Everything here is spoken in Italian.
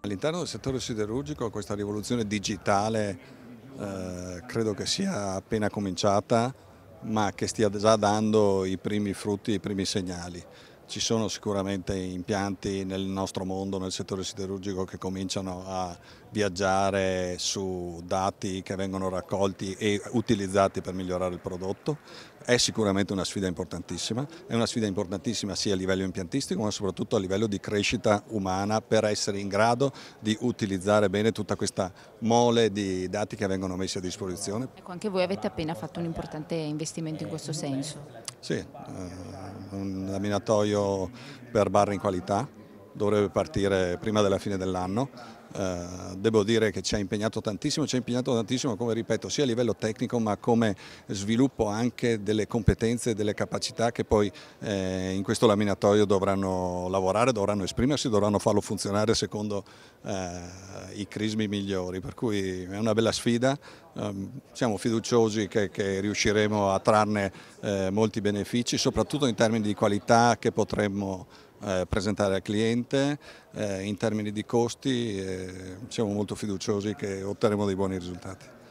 All'interno del settore siderurgico questa rivoluzione digitale eh, credo che sia appena cominciata ma che stia già dando i primi frutti, i primi segnali. Ci sono sicuramente impianti nel nostro mondo, nel settore siderurgico, che cominciano a viaggiare su dati che vengono raccolti e utilizzati per migliorare il prodotto. È sicuramente una sfida importantissima, è una sfida importantissima sia a livello impiantistico ma soprattutto a livello di crescita umana per essere in grado di utilizzare bene tutta questa mole di dati che vengono messi a disposizione. Ecco, anche voi avete appena fatto un importante investimento in questo senso. Sì, eh, un laminatoio per barre in qualità, dovrebbe partire prima della fine dell'anno. Eh, devo dire che ci ha impegnato tantissimo, ci ha impegnato tantissimo come ripeto sia a livello tecnico ma come sviluppo anche delle competenze e delle capacità che poi eh, in questo laminatoio dovranno lavorare, dovranno esprimersi, dovranno farlo funzionare secondo eh, i crismi migliori, per cui è una bella sfida, Ehm, siamo fiduciosi che, che riusciremo a trarne eh, molti benefici, soprattutto in termini di qualità che potremmo eh, presentare al cliente, eh, in termini di costi eh, siamo molto fiduciosi che otterremo dei buoni risultati.